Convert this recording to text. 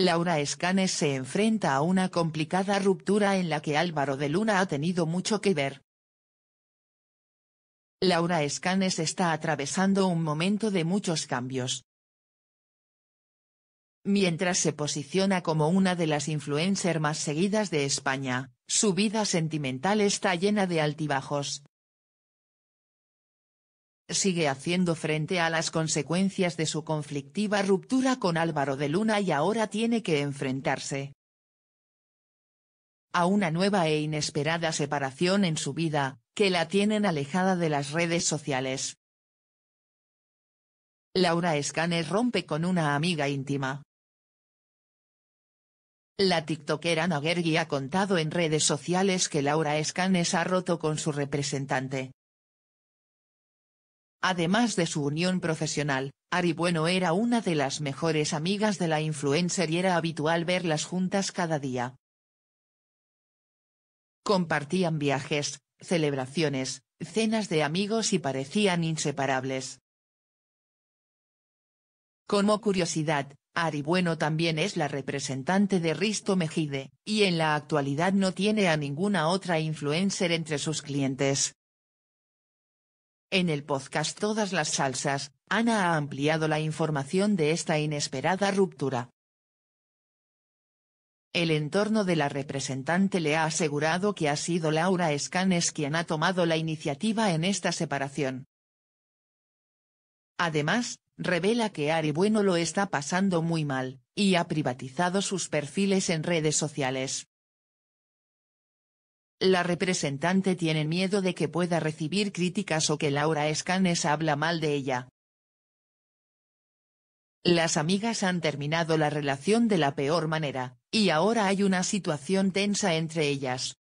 Laura Escanes se enfrenta a una complicada ruptura en la que Álvaro de Luna ha tenido mucho que ver. Laura Escanes está atravesando un momento de muchos cambios. Mientras se posiciona como una de las influencer más seguidas de España, su vida sentimental está llena de altibajos, sigue haciendo frente a las consecuencias de su conflictiva ruptura con Álvaro de Luna y ahora tiene que enfrentarse a una nueva e inesperada separación en su vida, que la tienen alejada de las redes sociales. Laura Escanes rompe con una amiga íntima. La Ana Gergi ha contado en redes sociales que Laura Escanes ha roto con su representante, Además de su unión profesional, Ari Bueno era una de las mejores amigas de la influencer y era habitual verlas juntas cada día. Compartían viajes, celebraciones, cenas de amigos y parecían inseparables. Como curiosidad, Ari Bueno también es la representante de Risto Mejide, y en la actualidad no tiene a ninguna otra influencer entre sus clientes. En el podcast Todas las Salsas, Ana ha ampliado la información de esta inesperada ruptura. El entorno de la representante le ha asegurado que ha sido Laura Escanes quien ha tomado la iniciativa en esta separación. Además, revela que Ari Bueno lo está pasando muy mal, y ha privatizado sus perfiles en redes sociales. La representante tiene miedo de que pueda recibir críticas o que Laura Escanes habla mal de ella. Las amigas han terminado la relación de la peor manera, y ahora hay una situación tensa entre ellas.